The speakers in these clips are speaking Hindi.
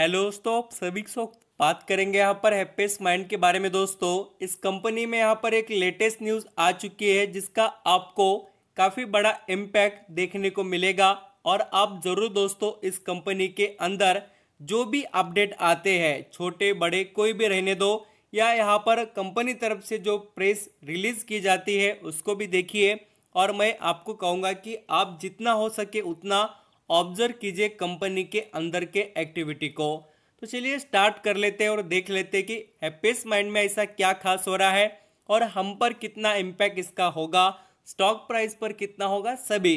हेलो दोस्तों सभी को बात करेंगे यहाँ पर हैप्पी माइंड के बारे में दोस्तों इस कंपनी में यहाँ पर एक लेटेस्ट न्यूज़ आ चुकी है जिसका आपको काफ़ी बड़ा इम्पैक्ट देखने को मिलेगा और आप ज़रूर दोस्तों इस कंपनी के अंदर जो भी अपडेट आते हैं छोटे बड़े कोई भी रहने दो या यहाँ पर कंपनी तरफ से जो प्रेस रिलीज़ की जाती है उसको भी देखिए और मैं आपको कहूँगा कि आप जितना हो सके उतना ऑब्जर्व कीजिए कंपनी के अंदर के एक्टिविटी को तो चलिए स्टार्ट कर लेते हैं और देख लेते हैं कि हैप्पीस माइंड में ऐसा क्या खास हो रहा है और हम पर कितना इम्पैक्ट इसका होगा स्टॉक प्राइस पर कितना होगा सभी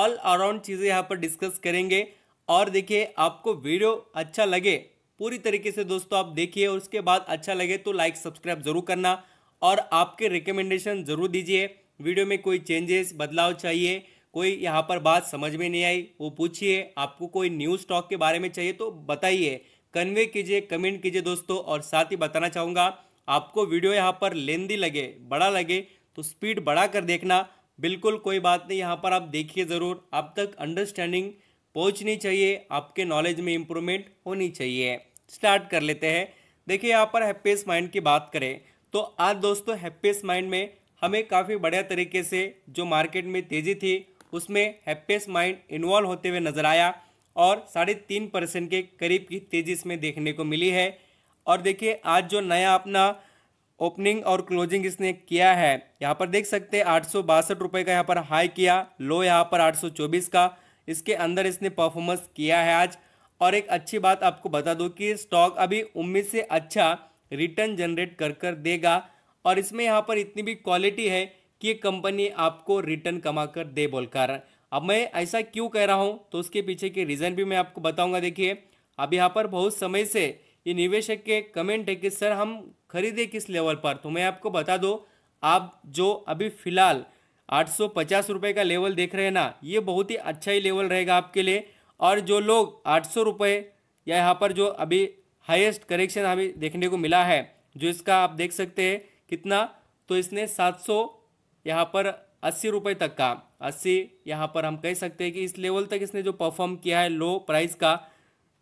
ऑल अराउंड चीज़ें यहाँ पर डिस्कस करेंगे और देखिए आपको वीडियो अच्छा लगे पूरी तरीके से दोस्तों आप देखिए और उसके बाद अच्छा लगे तो लाइक सब्सक्राइब जरूर करना और आपके रिकमेंडेशन जरूर दीजिए वीडियो में कोई चेंजेस बदलाव चाहिए कोई यहाँ पर बात समझ में नहीं आई वो पूछिए आपको कोई न्यू स्टॉक के बारे में चाहिए तो बताइए कन्वे कीजिए कमेंट कीजिए दोस्तों और साथ ही बताना चाहूँगा आपको वीडियो यहाँ पर लेंदी लगे बड़ा लगे तो स्पीड बढ़ा कर देखना बिल्कुल कोई बात नहीं यहाँ पर आप देखिए ज़रूर आप तक अंडरस्टैंडिंग पहुँचनी चाहिए आपके नॉलेज में इम्प्रूवमेंट होनी चाहिए स्टार्ट कर लेते हैं देखिए यहाँ पर हैप्पीस्ट माइंड की बात करें तो आज दोस्तों हैप्पीस्ट माइंड में हमें काफ़ी बढ़िया तरीके से जो मार्केट में तेज़ी थी उसमें हैप्पीस माइंड इन्वॉल्व होते हुए नजर आया और साढ़े तीन परसेंट के करीब की तेजी इसमें देखने को मिली है और देखिए आज जो नया अपना ओपनिंग और क्लोजिंग इसने किया है यहाँ पर देख सकते हैं आठ रुपए का यहाँ पर हाई किया लो यहाँ पर 824 का इसके अंदर इसने परफॉर्मेंस किया है आज और एक अच्छी बात आपको बता दूँ कि स्टॉक अभी उम्मीद से अच्छा रिटर्न जनरेट कर कर देगा और इसमें यहाँ पर इतनी भी क्वालिटी है कि कंपनी आपको रिटर्न कमा कर दे बोलकर अब मैं ऐसा क्यों कह रहा हूँ तो उसके पीछे के रीज़न भी मैं आपको बताऊँगा देखिए अब यहाँ पर बहुत समय से ये निवेशक के कमेंट है कि सर हम खरीदे किस लेवल पर तो मैं आपको बता दो आप जो अभी फ़िलहाल आठ सौ का लेवल देख रहे हैं ना ये बहुत ही अच्छा ही लेवल रहेगा आपके लिए और जो लोग आठ सौ या यहाँ पर जो अभी हाईएस्ट करेक्शन अभी देखने को मिला है जो इसका आप देख सकते हैं कितना तो इसने सात सौ यहाँ पर अस्सी रुपये तक का अस्सी यहाँ पर हम कह सकते हैं कि इस लेवल तक इसने जो परफॉर्म किया है लो प्राइस का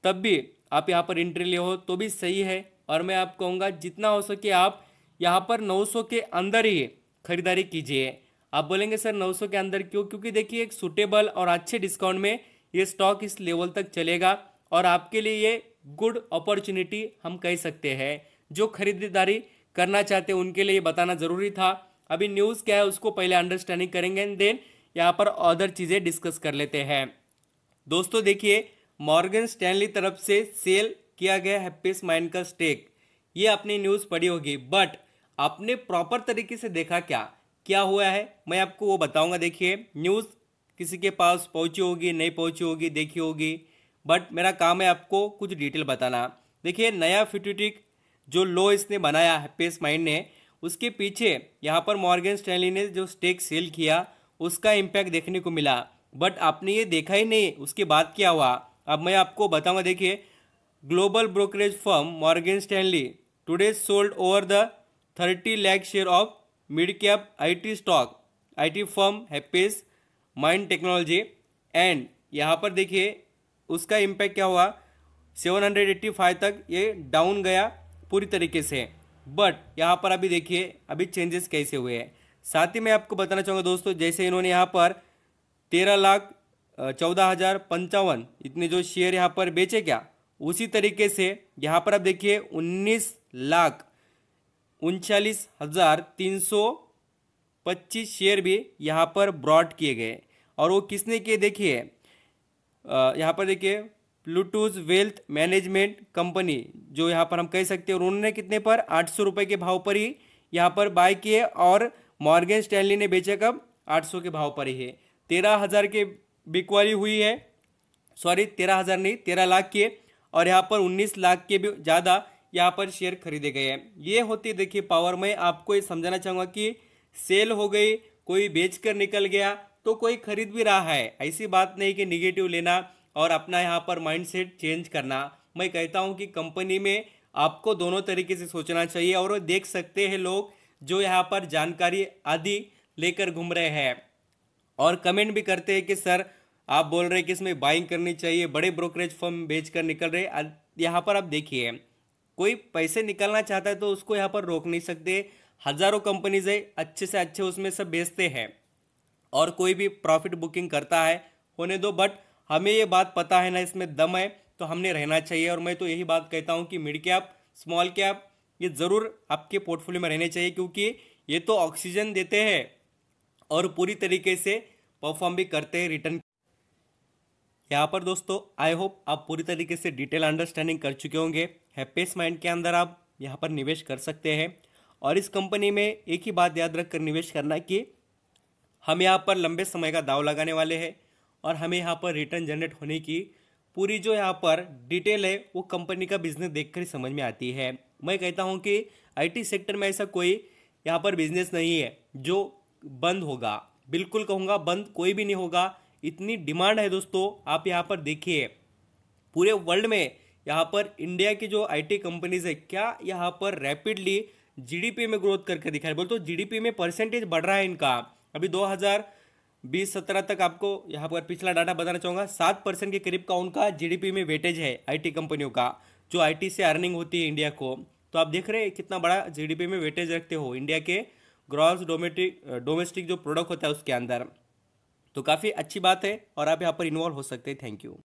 तब भी आप यहाँ पर एंट्री ले हो तो भी सही है और मैं आप कहूँगा जितना हो सके आप यहाँ पर 900 के अंदर ही खरीदारी कीजिए आप बोलेंगे सर 900 के अंदर क्यों क्योंकि देखिए एक सुटेबल और अच्छे डिस्काउंट में ये स्टॉक इस लेवल तक चलेगा और आपके लिए ये गुड अपॉर्चुनिटी हम कह सकते हैं जो खरीदारी करना चाहते हैं उनके लिए बताना ज़रूरी था अभी न्यूज़ क्या है उसको पहले अंडरस्टैंडिंग करेंगे एंड देन यहाँ पर अदर चीज़ें डिस्कस कर लेते हैं दोस्तों देखिए मॉर्गन स्टैनली तरफ से सेल किया गया हैप्पीस माइंड का स्टेक ये आपने न्यूज़ पढ़ी होगी बट आपने प्रॉपर तरीके से देखा क्या क्या हुआ है मैं आपको वो बताऊंगा देखिए न्यूज़ किसी के पास पहुंची होगी नहीं पहुंची होगी देखी होगी बट मेरा काम है आपको कुछ डिटेल बताना देखिए नया फिटिटिक जो लो इसने बनाया हैप्पीस माइंड ने उसके पीछे यहाँ पर मॉर्गन स्टैनली ने जो स्टेक सेल किया उसका इम्पैक्ट देखने को मिला बट आपने ये देखा ही नहीं उसके बाद क्या हुआ अब मैं आपको बताऊंगा देखिए global brokerage firm Morgan Stanley today sold over the thirty lakh share of mid cap I T stock I T firm Happiest Minds technology and यहाँ पर देखिए उसका इम्पैक्ट क्या हुआ 785 तक ये डाउन गया पूरी तरीके से बट यहाँ पर अभी देखिए अभी चेंजेस कैसे हुए हैं साथ ही मैं आपको बताना चाहूँगा दोस्तों जैसे इन्होंने यहाँ पर तेरह लाख चौदह हज़ार पंचावन इतने जो शेयर यहाँ पर बेचे क्या उसी तरीके से यहाँ पर आप देखिए उन्नीस लाख उनचालीस हज़ार तीन सौ पच्चीस शेयर भी यहाँ पर ब्रॉड किए गए और वो किसने किए देखिए यहाँ पर देखिए प्लूटूज वेल्थ मैनेजमेंट कंपनी जो यहाँ पर हम कह सकते हैं उन्होंने कितने पर आठ सौ रुपये के भाव पर ही यहाँ पर बाय किए और मॉर्गेन स्टैनली ने बेचा कब आठ सौ के भाव पर ही है तेरह हज़ार के बिकवाली हुई है सॉरी तेरह हज़ार नहीं तेरह लाख के और यहाँ पर उन्नीस लाख के भी ज़्यादा यहाँ पर शेयर खरीदे गए हैं ये होती देखिए पावर में आपको ये समझाना चाहूँगा कि सेल हो गई कोई बेच कर निकल गया तो कोई खरीद भी रहा है ऐसी बात नहीं कि निगेटिव लेना और अपना यहाँ पर सेट चेंज करना मैं कहता हूँ कि कंपनी में आपको दोनों तरीके से सोचना चाहिए और देख सकते हैं लोग जो यहाँ पर जानकारी आदि लेकर घूम रहे हैं और कमेंट भी करते हैं कि सर आप बोल रहे हैं कि इसमें बाइंग करनी चाहिए बड़े ब्रोकरेज फर्म बेच कर निकल रहे यहाँ पर आप देखिए कोई पैसे निकलना चाहता है तो उसको यहाँ पर रोक नहीं सकते हज़ारों कंपनीज है अच्छे से अच्छे उसमें सब बेचते हैं और कोई भी प्रॉफिट बुकिंग करता है होने दो बट हमें ये बात पता है ना इसमें दम है तो हमने रहना चाहिए और मैं तो यही बात कहता हूँ कि मिड कैप स्मॉल कैप ये ज़रूर आपके पोर्टफोलियो में रहने चाहिए क्योंकि ये तो ऑक्सीजन देते हैं और पूरी तरीके से परफॉर्म भी करते हैं रिटर्न यहाँ पर दोस्तों आई होप आप पूरी तरीके से डिटेल अंडरस्टैंडिंग कर चुके होंगे हैप्पीस्ट माइंड के अंदर आप यहाँ पर निवेश कर सकते हैं और इस कंपनी में एक ही बात याद रख कर निवेश करना कि हम यहाँ पर लंबे समय का दाव लगाने वाले हैं और हमें यहाँ पर रिटर्न जनरेट होने की पूरी जो यहाँ पर डिटेल है वो कंपनी का बिजनेस देखकर समझ में आती है मैं कहता हूँ कि आईटी सेक्टर में ऐसा कोई यहाँ पर बिजनेस नहीं है जो बंद होगा बिल्कुल कहूँगा बंद कोई भी नहीं होगा इतनी डिमांड है दोस्तों आप यहाँ पर देखिए पूरे वर्ल्ड में यहाँ पर इंडिया की जो आईटी कंपनीज है क्या यहाँ पर रैपिडली जीडीपी में ग्रोथ करके दिखा रहे बोलते तो जीडीपी में परसेंटेज बढ़ रहा है इनका अभी बीस सत्रह तक आपको यहाँ पर पिछला डाटा बताना चाहूँगा सात परसेंट के करीब का उनका जीडीपी में वेटेज है आईटी कंपनियों का जो आईटी से अर्निंग होती है इंडिया को तो आप देख रहे हैं कितना बड़ा जीडीपी में वेटेज रखते हो इंडिया के ग्रॉस डोमेटिक डोमेस्टिक जो प्रोडक्ट होता है उसके अंदर तो काफ़ी अच्छी बात है और आप यहाँ पर इन्वॉल्व हो सकते हैं थैंक यू